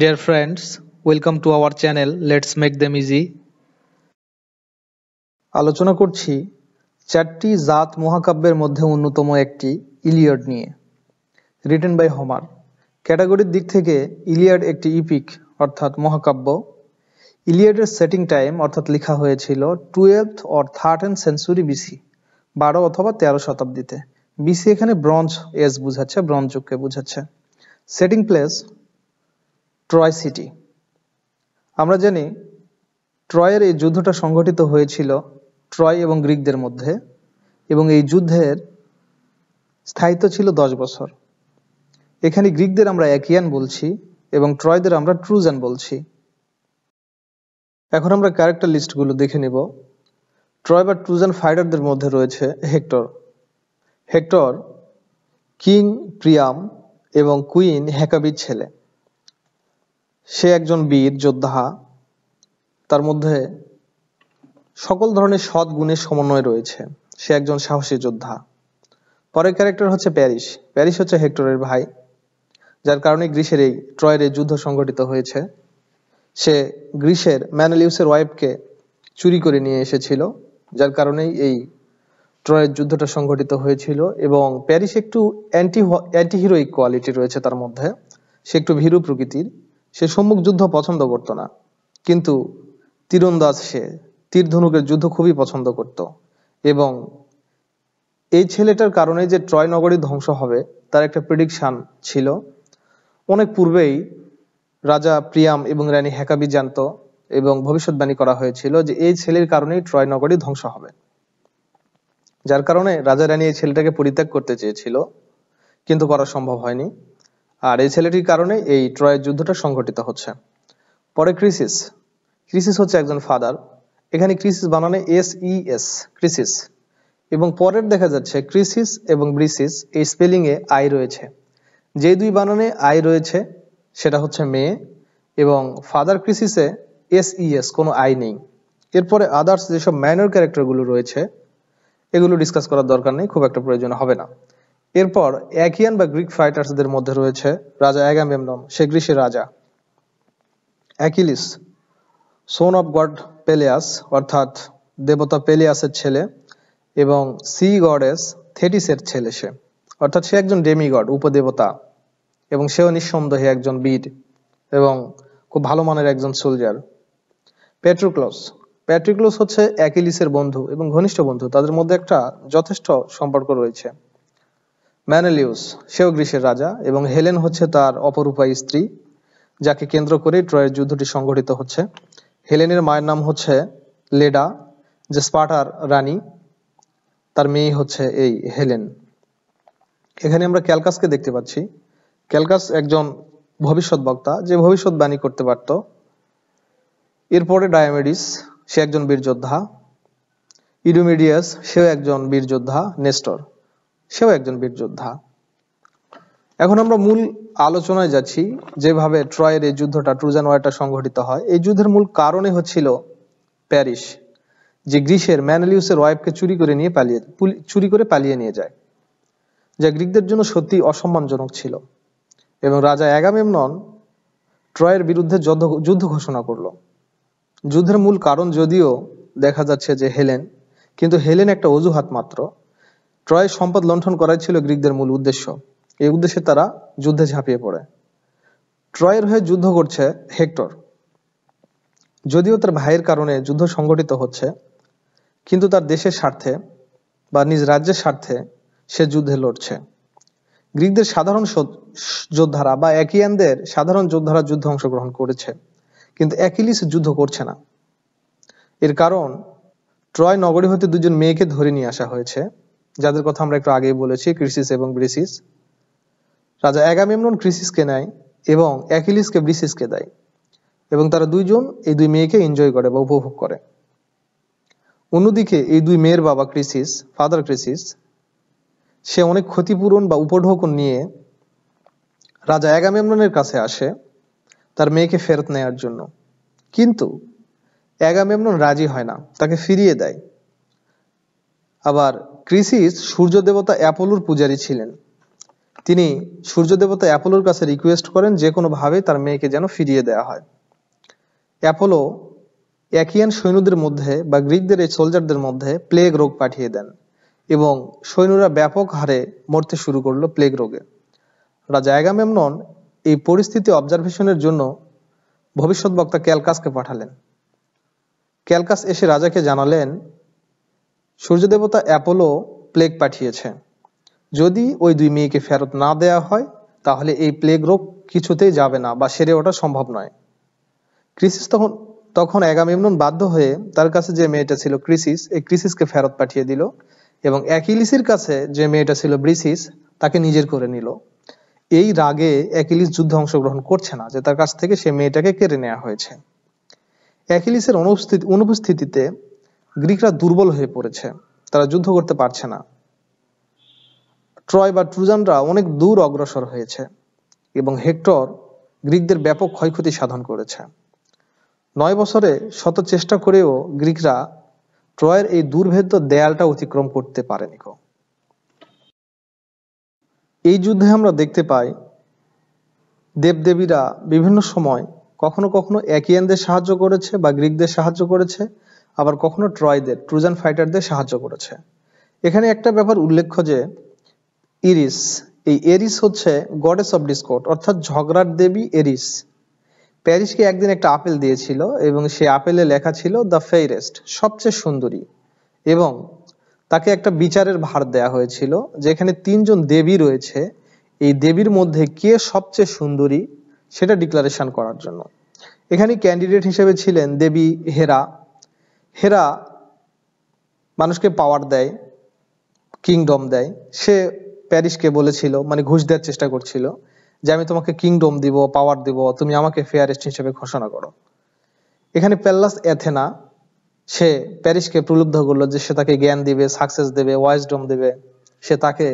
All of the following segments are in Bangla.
Dear friends, welcome to our channel Let's Make Them Easy. আলোচনা করছি চারটি জাত মহাকাব্যের মধ্যে অন্যতম একটি ইলিয়ড নিয়ে রিটেন বাই হোমার ক্যাটাগরির দিক থেকে ইলিয়ড একটি ইপিক অর্থাৎ মহাকাব্য ইলিয়ডের সেটিং টাইম অর্থাৎ লেখা হয়েছিল twelve or thirteen century BC বারো অথবা তেরো শতাব্দীতে বিসি এখানে ব্রঞ্জ এস বুঝাচ্ছে ব্রঞ্জ যুগকে বুঝাচ্ছে সেটিং প্লেস ট্রয় সিটি আমরা জানি ট্রয়ের এই যুদ্ধটা সংঘটিত হয়েছিল ট্রয় এবং গ্রিকদের মধ্যে এবং এই যুদ্ধের স্থায়িত্ব ছিল দশ বছর এখানে গ্রিকদের আমরা একিয়ান বলছি এবং ট্রয়দের আমরা ট্রুজান বলছি এখন আমরা ক্যারেক্টার লিস্টগুলো দেখে নেব ট্রয় বা ট্রুজান ফাইডারদের মধ্যে রয়েছে হেক্টর হেক্টর কিং প্রিয়াম এবং কুইন হ্যাকাবির ছেলে সে একজন বীর যোদ্ধা তার মধ্যে সকল ধরনের সৎ গুণের সমন্বয় রয়েছে সে একজন সাহসী যোদ্ধা পরের ক্যারেক্টার হচ্ছে প্যারিস প্যারিস হচ্ছে হেক্টরের ভাই যার কারণে গ্রীসের এই ট্রয়ের যুদ্ধ সংঘটিত হয়েছে সে গ্রীষের ম্যানালিউসের ওয়াইফকে চুরি করে নিয়ে এসেছিল যার কারণেই এই ট্রয়ের যুদ্ধটা সংঘটিত হয়েছিল এবং প্যারিস একটু অ্যান্টি অ্যান্টি হিরোইক কোয়ালিটি রয়েছে তার মধ্যে সে একটু ভীরু প্রকৃতির সে সম্মুখ যুদ্ধ পছন্দ করত না কিন্তু তীরন্দাজ সে তীর ধনুকের যুদ্ধ খুবই পছন্দ করত এবং এই ছেলেটার কারণে যে ট্রয় নগরী ধ্বংস হবে তার একটা প্রেডিকশান ছিল অনেক পূর্বেই রাজা প্রিয়াম এবং রানী হ্যাকাবি জানত এবং ভবিষ্যৎবাণী করা হয়েছিল যে এই ছেলের কারণেই ট্রয় নগরী ধ্বংস হবে যার কারণে রাজা রানী এই ছেলেটাকে পরিত্যাগ করতে চেয়েছিল কিন্তু করা সম্ভব হয়নি আর এই ছেলেটির কারণে এই ট্রয়ের যুদ্ধটা সংঘটিত হচ্ছে পরে ক্রিসিস ক্রিসিস হচ্ছে একজন ফাদার এখানে ক্রিসিস বানানে এস ই এস ক্রিসিস এবং পরের দেখা যাচ্ছে ক্রিসিস এবং ব্রিসিস এই স্পেলিংয়ে আই রয়েছে যে দুই বানানে আই রয়েছে সেটা হচ্ছে মেয়ে এবং ফাদার ক্রিসিসে এস ই এস কোনো আই নেই এরপরে আদার্স যেসব ম্যানর ক্যারেক্টারগুলো রয়েছে এগুলো ডিসকাস করার দরকার নেই খুব একটা প্রয়োজন হবে না এরপর অ্যাকিয়ান বা গ্রিক ফাইটার্সদের মধ্যে রয়েছে রাজা অ্যাগামেমনন সে গ্রীসের রাজা Achilles son of god Peleus অর্থাৎ দেবতা পেলিয়াসের ছেলে এবং সি গডেস থেটিসের ছেলে সে অর্থাৎ সে একজন ডেমিগড উপদেবতা এবং সেও নিঃসন্দেহে একজন বীর এবং খুব ভালো মানের একজন সোলজার প্যাট্রোক্লস প্যাট্রিক্লোস হচ্ছে অ্যাকিলিসের বন্ধু এবং ঘনিষ্ঠ বন্ধু তাদের মধ্যে একটা যথেষ্ট সম্পর্ক রয়েছে ম্যানেলিউস সেও গ্রীষের রাজা এবং হেলেন হচ্ছে তার অপরূপা স্ত্রী যাকে কেন্দ্র করে ট্রয়ের যুদ্ধটি সংঘটিত হচ্ছে হেলেনের মায়ের নাম হচ্ছে লেডা যে স্পার্টার রানী তার মেয়ে হচ্ছে এই হেলেন এখানে আমরা ক্যালকাসকে দেখতে পাচ্ছি ক্যালকাস একজন ভবিষ্যৎ বক্তা যে বাণী করতে পারত এরপরে ডায়ামেডিস সে একজন বীরযোদ্ধা ইডুমিডিয়াস সেও একজন বীরযোদ্ধা নেস্টর সেও একজন বীর যোদ্ধা এখন আমরা মূল আলোচনায় যাচ্ছি যেভাবে ট্রয়ের এই যুদ্ধটা ট্রুজান ওয়ারটা সংঘটিত হয় এই যুদ্ধের মূল কারণে হচ্ছিল প্যারিস যে গ্রীষের ম্যানালিউসের ওয়াইফকে চুরি করে নিয়ে পালিয়ে চুরি করে পালিয়ে নিয়ে যায় যা গ্রিকদের জন্য সত্যি অসম্মানজনক ছিল এবং রাজা অ্যাগামেমনন ট্রয়ের বিরুদ্ধে যুদ্ধ ঘোষণা করল যুদ্ধের মূল কারণ যদিও দেখা যাচ্ছে যে হেলেন কিন্তু হেলেন একটা অজুহাত মাত্র ট্রয় সম্পদ লণ্ঠন করাই ছিল গ্রিকদের মূল উদ্দেশ্য এই উদ্দেশ্যে তারা যুদ্ধে ঝাঁপিয়ে পড়ে ট্রয়ের হয়ে যুদ্ধ করছে হেক্টর যদিও তার ভাইয়ের কারণে যুদ্ধ সংগঠিত হচ্ছে কিন্তু তার দেশের স্বার্থে বা নিজ রাজ্যের স্বার্থে সে যুদ্ধে লড়ছে গ্রিকদের সাধারণ যোদ্ধারা বা একিয়ানদের সাধারণ যোদ্ধারা যুদ্ধে অংশগ্রহণ করেছে কিন্তু অ্যাকিলিস যুদ্ধ করছে না এর কারণ ট্রয় নগরী হতে দুজন মেয়েকে ধরে নিয়ে আসা হয়েছে যাদের কথা আমরা একটু আগেই বলেছি ক্রিসিস এবং ব্রিসিস রাজা অ্যাগামেমনন ক্রিসিসকে নেয় এবং অ্যাকিলিসকে ব্রিসিসকে দেয় এবং তারা দুইজন এই দুই মেয়েকে এনজয় করে বা উপভোগ করে অন্যদিকে এই দুই মেয়ের বাবা ক্রিসিস ফাদার ক্রিসিস সে অনেক ক্ষতিপূরণ বা উপঢৌকন নিয়ে রাজা অ্যাগামেমনের কাছে আসে তার মেয়েকে ফেরত নেয়ার জন্য কিন্তু অ্যাগামেমন রাজি হয় না তাকে ফিরিয়ে দেয় আবার ক্রিসিস সূর্য দেবতা অ্যাপোলোর পূজারী ছিলেন তিনি সূর্য দেবতা অ্যাপোলোর কাছে রিকোয়েস্ট করেন যে কোনোভাবে তার মেয়েকে যেন ফিরিয়ে দেওয়া হয় অ্যাপোলো একিয়ান সৈন্যদের মধ্যে বা গ্রিকদের এই সোলজারদের মধ্যে প্লেগ রোগ পাঠিয়ে দেন এবং সৈন্যরা ব্যাপক হারে মরতে শুরু করলো প্লেগ রোগে রাজা অ্যাগামেমনন এই পরিস্থিতি অবজারভেশনের জন্য ভবিষ্যৎ বক্তা ক্যালকাসকে পাঠালেন ক্যালকাস এসে রাজাকে জানালেন সূর্যদেবতা অ্যাপোলো প্লেগ পাঠিয়েছে যদি ওই দুই মেয়েকে ফেরত না দেয়া হয় তাহলে এই প্লেগ রোগ কিছুতেই যাবে না বা সেরে ওঠা সম্ভব নয় ক্রিসিস তখন তখন অ্যাগামেমনন বাধ্য হয়ে তার কাছে যে মেয়েটা ছিল ক্রিসিস এই ক্রিসিসকে ফেরত পাঠিয়ে দিল এবং অ্যাকিলিসের কাছে যে মেয়েটা ছিল ব্রিসিস তাকে নিজের করে নিল এই রাগে অ্যাকিলিস যুদ্ধে অংশগ্রহণ করছে না যে তার কাছ থেকে সে মেয়েটাকে কেড়ে নেওয়া হয়েছে অ্যাকিলিসের অনুপস্থিত অনুপস্থিতিতে গ্রিকরা দুর্বল হয়ে পড়েছে তারা যুদ্ধ করতে পারছে না ট্রয় বা ট্রুজানরা অনেক দূর অগ্রসর হয়েছে এবং হেক্টর গ্রিকদের ব্যাপক ক্ষয়ক্ষতি সাধন করেছে নয় বছরে শত চেষ্টা করেও গ্রিকরা ট্রয়ের এই দুর্ভেদ্য দেয়ালটা অতিক্রম করতে পারেনি এই যুদ্ধে আমরা দেখতে পাই দেবদেবীরা বিভিন্ন সময় কখনো কখনো একিয়ানদের সাহায্য করেছে বা গ্রিকদের সাহায্য করেছে আবার কখনো ট্রয়দের ট্রুজান ফাইটারদের সাহায্য করেছে এখানে একটা ব্যাপার উল্লেখ্য যে ইরিস এই এরিস হচ্ছে গডেস অফ ডিসকোট অর্থাৎ ঝগড়ার দেবী এরিস প্যারিসকে একদিন একটা আপেল দিয়েছিল এবং সেই আপেলে লেখা ছিল দ্য ফেয়ারেস্ট সবচেয়ে সুন্দরী এবং তাকে একটা বিচারের ভার দেয়া হয়েছিল যেখানে তিনজন দেবী রয়েছে এই দেবীর মধ্যে কে সবচেয়ে সুন্দরী সেটা ডিক্লারেশন করার জন্য এখানে ক্যান্ডিডেট হিসেবে ছিলেন দেবী হেরা হেরা মানুষকে পাওয়ার দেয় কিংডম দেয় সে প্যারিসকে বলেছিল মানে ঘুষ দেওয়ার চেষ্টা করছিল যে আমি তোমাকে কিংডম দিব পাওয়ার দিব তুমি আমাকে ফেয়ারেস্ট হিসেবে ঘোষণা করো এখানে প্যাল্লাস অ্যাথেনা সে প্যারিসকে প্রলুব্ধ করলো যে সে তাকে জ্ঞান দিবে সাকসেস দেবে ওয়াইসডম দেবে সে তাকে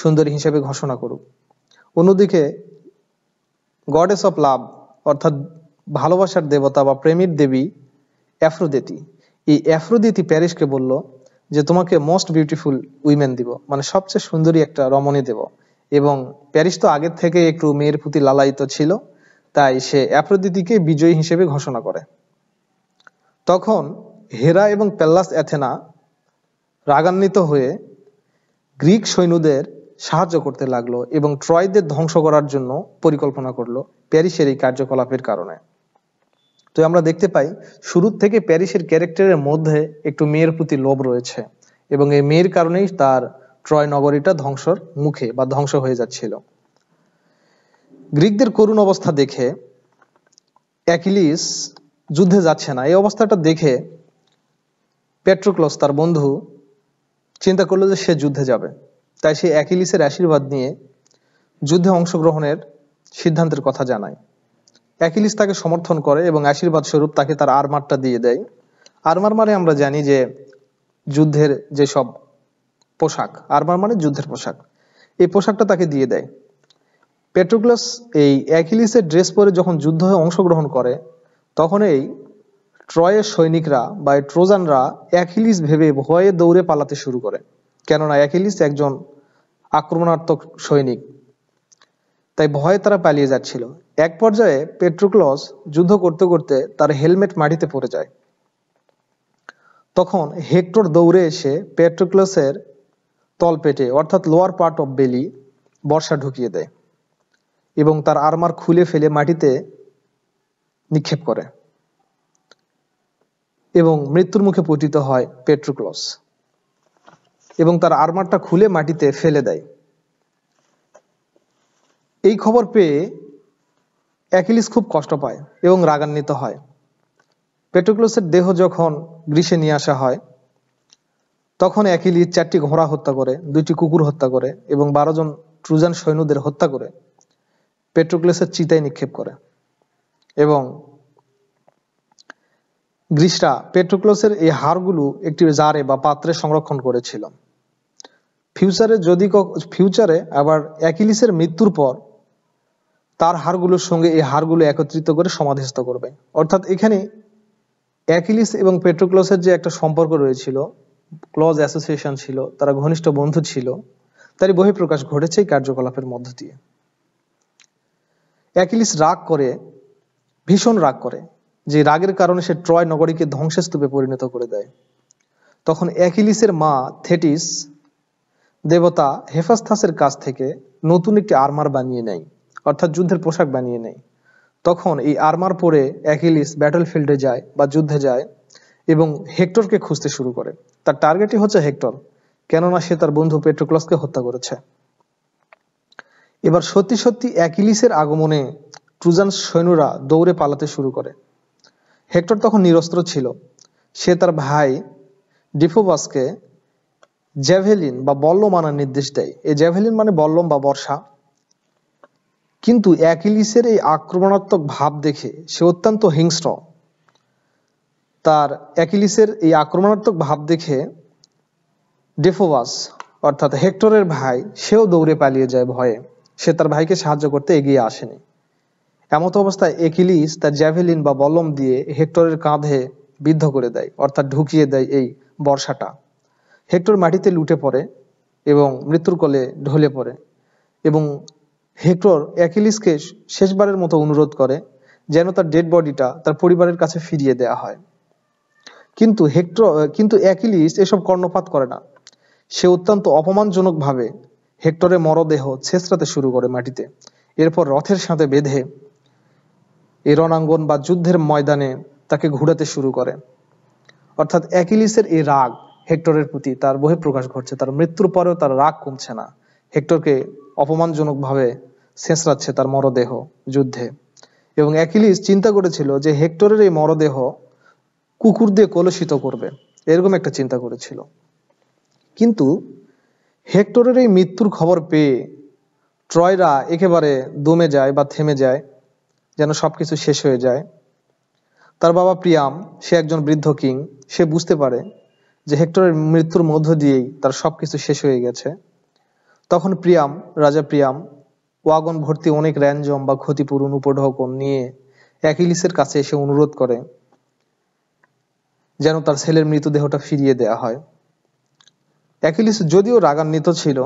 সুন্দরী হিসেবে ঘোষণা করুক অন্যদিকে গডেস অফ লাভ অর্থাৎ ভালোবাসার দেবতা বা প্রেমের দেবী অ্যাফ্রোদেতি এই অ্যাফ্রোদেতি প্যারিসকে বলল যে তোমাকে মোস্ট বিউটিফুল উইমেন দিব মানে সবচেয়ে সুন্দরী একটা রমণী দেব এবং প্যারিস তো আগের থেকে একটু মেয়ের প্রতি লালায়িত ছিল তাই সে অ্যাফ্রোদিতিকে বিজয়ী হিসেবে ঘোষণা করে তখন হেরা এবং প্যাল্লাস অ্যাথেনা রাগান্বিত হয়ে গ্রিক সৈন্যদের সাহায্য করতে লাগলো এবং ট্রয়দের ধ্বংস করার জন্য পরিকল্পনা করলো প্যারিসের এই কার্যকলাপের কারণে তো আমরা দেখতে পাই শুরুর থেকে প্যারিসের ক্যারেক্টারের মধ্যে একটু মেয়ের প্রতি লোভ রয়েছে এবং এই মেয়ের কারণেই তার ট্রয় নগরীটা ধ্বংসর মুখে বা ধ্বংস হয়ে যাচ্ছিল গ্রিকদের করুণ অবস্থা দেখে অ্যাকিলিস যুদ্ধে যাচ্ছে না এই অবস্থাটা দেখে প্যাট্রোক্লস তার বন্ধু চিন্তা করলো যে সে যুদ্ধে যাবে তাই সে অ্যাকিলিসের আশীর্বাদ নিয়ে যুদ্ধে অংশগ্রহণের সিদ্ধান্তের কথা জানায় অ্যাকিলিস তাকে সমর্থন করে এবং আশীর্বাদ স্বরূপ তাকে তার আর্মারটা দিয়ে দেয় আরমার মানে আমরা জানি যে যুদ্ধের যে সব পোশাক আরমার মানে যুদ্ধের পোশাক এই পোশাকটা তাকে দিয়ে দেয় পেট্রোগ্লাস এই অ্যাকিলিসের ড্রেস পরে যখন হয়ে অংশগ্রহণ করে তখন এই ট্রয়ের সৈনিকরা বা ট্রোজানরা অ্যাকিলিস ভেবে ভয়ে দৌড়ে পালাতে শুরু করে কেননা অ্যাকিলিস একজন আক্রমণাত্মক সৈনিক তাই ভয়ে তারা পালিয়ে যাচ্ছিল এক পর্যায়ে পেট্রোক্লস যুদ্ধ করতে করতে তার হেলমেট মাটিতে পড়ে যায় তখন হেক্টর দৌড়ে এসে পেট্রোক্লসের তলপেটে অর্থাৎ লোয়ার পার্ট অফ বেলি বর্ষা ঢুকিয়ে দেয় এবং তার আর্মার খুলে ফেলে মাটিতে নিক্ষেপ করে এবং মৃত্যুর মুখে পতিত হয় পেট্রোক্লস এবং তার আর্মারটা খুলে মাটিতে ফেলে দেয় এই খবর পেয়ে অ্যাকিলিস খুব কষ্ট পায় এবং রাগান্বিত হয় পেট্রোক্লোসের দেহ যখন গ্রীষে নিয়ে আসা হয় তখন অ্যাকিলিস চারটি ঘোড়া হত্যা করে দুইটি কুকুর হত্যা করে এবং বারো জন ট্রুজান সৈন্যদের হত্যা করে পেট্রোক্লেসের চিতায় নিক্ষেপ করে এবং গ্রীসরা পেট্রোক্লোসের এই হারগুলো একটি জারে বা পাত্রে সংরক্ষণ করেছিল ফিউচারে যদি ফিউচারে আবার অ্যাকিলিসের মৃত্যুর পর তার হাড়গুলোর সঙ্গে এই হাড়গুলো একত্রিত করে সমাধিস্থ করবে অর্থাৎ এখানে অ্যাকিলিস এবং পেট্রোক্লসের যে একটা সম্পর্ক রয়েছিল ক্লজ অ্যাসোসিয়েশন ছিল তারা ঘনিষ্ঠ বন্ধু ছিল তারই বহিঃপ্রকাশ ঘটেছে এই কার্যকলাপের মধ্য দিয়ে অ্যাকিলিস রাগ করে ভীষণ রাগ করে যে রাগের কারণে সে ট্রয় নগরীকে ধ্বংসস্তূপে পরিণত করে দেয় তখন অ্যাকিলিসের মা থেটিস দেবতা হেফাস্থাসের কাছ থেকে নতুন একটি আর্মার বানিয়ে নেয় অর্থাৎ যুদ্ধের পোশাক বানিয়ে নেয় তখন এই আর্মার পরে অ্যাকিলিস ব্যাটল ফিল্ডে যায় বা যুদ্ধে যায় এবং হেক্টরকে খুঁজতে শুরু করে তার টার্গেটই হচ্ছে হেক্টর কেননা সে তার বন্ধু পেট্রোক্লসকে হত্যা করেছে এবার সত্যি সত্যি অ্যাকিলিসের আগমনে ট্রুজান সৈন্যরা দৌড়ে পালাতে শুরু করে হেক্টর তখন নিরস্ত্র ছিল সে তার ভাই ডিফোবাসকে জ্যাভেলিন বা বল্লম আনার নির্দেশ দেয় এই জ্যাভেলিন মানে বল্লম বা বর্ষা কিন্তু অ্যাকিলিসের এই আক্রমণাত্মক ভাব দেখে সে অত্যন্ত হিংস্র তার অ্যাকিলিসের এই আক্রমণাত্মক ভাব দেখে ডেফোবাস অর্থাৎ হেক্টরের ভাই সেও দৌড়ে পালিয়ে যায় ভয়ে সে তার ভাইকে সাহায্য করতে এগিয়ে আসেনি এমত অবস্থায় একিলিস তার জ্যাভেলিন বা বলম দিয়ে হেক্টরের কাঁধে বিদ্ধ করে দেয় অর্থাৎ ঢুকিয়ে দেয় এই বর্ষাটা হেক্টর মাটিতে লুটে পড়ে এবং মৃত্যুর কোলে ঢলে পড়ে এবং হেক্টর অ্যাকিলিসকে শেষবারের মতো অনুরোধ করে যেন তার ডেড বডিটা তার পরিবারের কাছে ফিরিয়ে দেয়া হয় কিন্তু হেক্টর কিন্তু অ্যাকিলিস এসব কর্ণপাত করে না সে অত্যন্ত অপমানজনকভাবে হেক্টরের মরদেহ ছেঁচড়াতে শুরু করে মাটিতে এরপর রথের সাথে বেঁধে এ রণাঙ্গন বা যুদ্ধের ময়দানে তাকে ঘুরাতে শুরু করে অর্থাৎ অ্যাকিলিসের এই রাগ হেক্টরের প্রতি তার বহে প্রকাশ ঘটছে তার মৃত্যুর পরেও তার রাগ কমছে না হেক্টরকে অপমানজনকভাবে ছেঁচড়াচ্ছে তার মরদেহ যুদ্ধে এবং অ্যাকিলিস চিন্তা করেছিল যে হেক্টরের এই মরদেহ কুকুর দিয়ে কলুষিত করবে এরকম একটা চিন্তা করেছিল কিন্তু হেক্টরের এই মৃত্যুর খবর পেয়ে ট্রয়রা একেবারে দমে যায় বা থেমে যায় যেন সবকিছু শেষ হয়ে যায় তার বাবা প্রিয়াম সে একজন বৃদ্ধ কিং সে বুঝতে পারে যে হেক্টরের মৃত্যুর মধ্য দিয়েই তার সবকিছু শেষ হয়ে গেছে তখন প্রিয়াম রাজা প্রিয়াম ওয়াগন ভর্তি অনেক র্যানজম বা ক্ষতিপূরণ উপঢকন নিয়ে অ্যাকিলিসের কাছে এসে অনুরোধ করে যেন তার ছেলের মৃতদেহটা ফিরিয়ে দেয়া হয় অ্যাকিলিস যদিও রাগান্বিত ছিল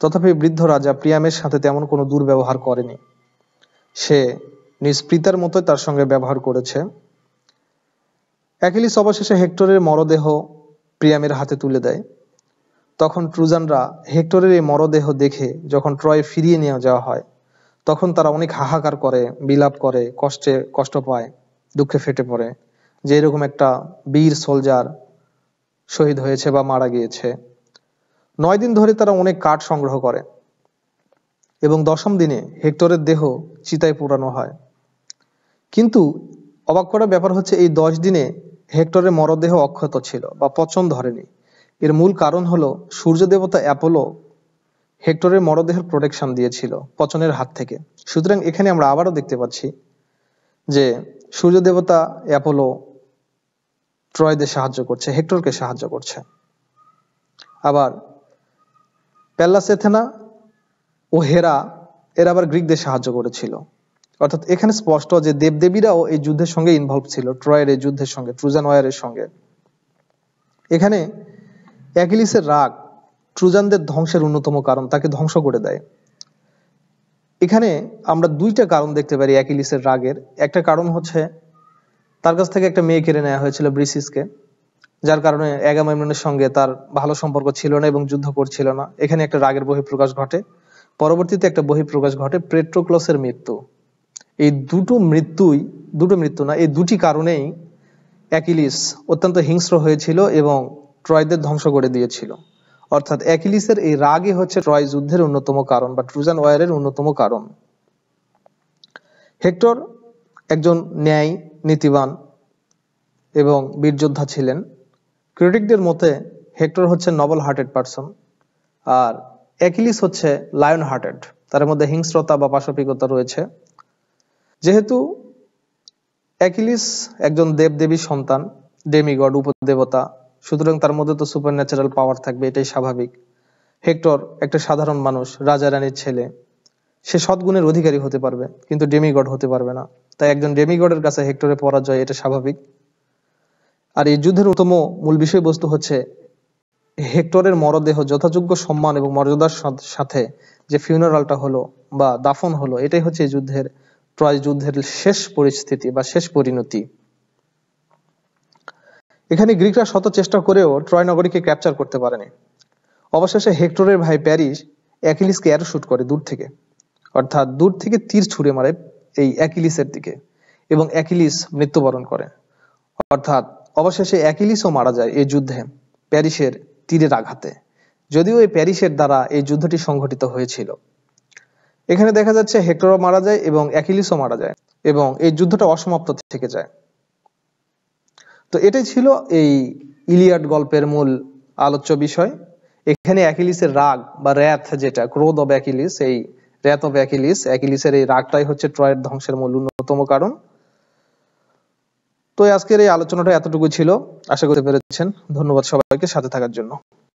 তথাপি বৃদ্ধ রাজা প্রিয়ামের সাথে তেমন কোনো দুর্ব্যবহার করেনি সে নিজ পিতার মতোই তার সঙ্গে ব্যবহার করেছে অ্যাকিলিস অবশেষে হেক্টরের মরদেহ প্রিয়ামের হাতে তুলে দেয় তখন ট্রুজানরা হেক্টরের এই মরদেহ দেখে যখন ট্রয় ফিরিয়ে নিয়ে যাওয়া হয় তখন তারা অনেক হাহাকার করে বিলাপ করে কষ্টে কষ্ট পায় দুঃখে ফেটে পড়ে যে এরকম একটা বীর সোলজার শহীদ হয়েছে বা মারা গিয়েছে নয় দিন ধরে তারা অনেক কাঠ সংগ্রহ করে এবং দশম দিনে হেক্টরের দেহ চিতায় পোড়ানো হয় কিন্তু অবাক করা ব্যাপার হচ্ছে এই দশ দিনে হেক্টরের মরদেহ অক্ষত ছিল বা পচন ধরেনি এর মূল কারণ হলো সূর্য দেবতা অ্যাপোলো হেক্টরের মরদেহের প্রোটেকশন দিয়েছিল পচনের হাত থেকে সুতরাং এখানে আমরা আবারও দেখতে পাচ্ছি যে সূর্য দেবতা অ্যাপোলো ট্রয়দের সাহায্য করছে হেক্টরকে সাহায্য করছে আবার প্যাল্লাস এথেনা ও হেরা এরা আবার গ্রিকদের সাহায্য করেছিল অর্থাৎ এখানে স্পষ্ট যে দেবদেবীরাও এই যুদ্ধের সঙ্গে ইনভলভ ছিল ট্রয়ের এই যুদ্ধের সঙ্গে ট্রুজান ওয়ারের সঙ্গে এখানে অ্যাগিলিসের রাগ ট্রুজানদের ধ্বংসের অন্যতম কারণ তাকে ধ্বংস করে দেয় এখানে আমরা দুইটা কারণ দেখতে পারি অ্যাকিলিসের রাগের একটা কারণ হচ্ছে তার কাছ থেকে একটা মেয়ে কেড়ে নেওয়া হয়েছিল ব্রিসিসকে যার কারণে অ্যাগামেমনের সঙ্গে তার ভালো সম্পর্ক ছিল না এবং যুদ্ধ করছিল না এখানে একটা রাগের বহিঃপ্রকাশ ঘটে পরবর্তীতে একটা বহিঃপ্রকাশ ঘটে প্রেট্রোক্লসের মৃত্যু এই দুটো মৃত্যুই দুটো মৃত্যু না এই দুটি কারণেই অ্যাকিলিস অত্যন্ত হিংস্র হয়েছিল এবং ট্রয়দের ধ্বংস করে দিয়েছিল অর্থাৎ অ্যাকিলিসের এই রাগই হচ্ছে ট্রয় যুদ্ধের অন্যতম কারণ বা ট্রুজান ওয়ারের অন্যতম কারণ হেক্টর একজন ন্যায় নীতিবান এবং বীরযোদ্ধা ছিলেন ক্রিটিকদের মতে হেক্টর হচ্ছে নবল হার্টেড পারসন আর অ্যাকিলিস হচ্ছে লায়ন হার্টেড তার মধ্যে হিংস্রতা বা পাশবিকতা রয়েছে যেহেতু অ্যাকিলিস একজন দেবদেবী সন্তান ডেমিগড উপদেবতা সুতরাং তার মধ্যে তো সুপার ন্যাচারাল পাওয়ার থাকবে এটাই স্বাভাবিক হেক্টর একটা সাধারণ মানুষ রাজা রানীর ছেলে সে সদ্গুণের অধিকারী হতে পারবে কিন্তু ডেমিগড হতে পারবে না তাই একজন ডেমিগডের কাছে হেক্টরের পরাজয় এটা স্বাভাবিক আর এই যুদ্ধের উত্তম মূল বিষয়বস্তু হচ্ছে হেক্টরের মরদেহ যথাযোগ্য সম্মান এবং মর্যাদার সাথে যে ফিউনারালটা হলো বা দাফন হলো এটাই হচ্ছে যুদ্ধের ট্রয় যুদ্ধের শেষ পরিস্থিতি বা শেষ পরিণতি এখানে গ্রিকরা শত চেষ্টা করেও ট্রয় নগরীকে ক্যাপচার করতে পারেনি অবশেষে হেক্টরের ভাই প্যারিস অ্যাকিলিসকে অ্যারো শুট করে দূর থেকে অর্থাৎ দূর থেকে তীর ছুড়ে মারে এই অ্যাকিলিসের দিকে এবং অ্যাকিলিস মৃত্যুবরণ করে অর্থাৎ অবশেষে অ্যাকিলিসও মারা যায় এই যুদ্ধে প্যারিসের তীরের আঘাতে যদিও এই প্যারিসের দ্বারা এই যুদ্ধটি সংঘটিত হয়েছিল এখানে দেখা যাচ্ছে হেক্টরও মারা যায় এবং অ্যাকিলিসও মারা যায় এবং এই যুদ্ধটা অসমাপ্ত থেকে যায় তো এটাই ছিল এই ইলিয়াড গল্পের মূল আলোচ্য বিষয় এখানে অ্যাকিলিসের রাগ বা র্যাথ যেটা ক্রোধ অব অ্যাকিলিস এই র্যাথ অব অ্যাকিলিস অ্যাকিলিসের এই রাগটাই হচ্ছে ট্রয়ের ধ্বংসের মূল অন্যতম কারণ তো আজকের এই আলোচনাটা এতটুকু ছিল আশা করতে পেরেছেন ধন্যবাদ সবাইকে সাথে থাকার জন্য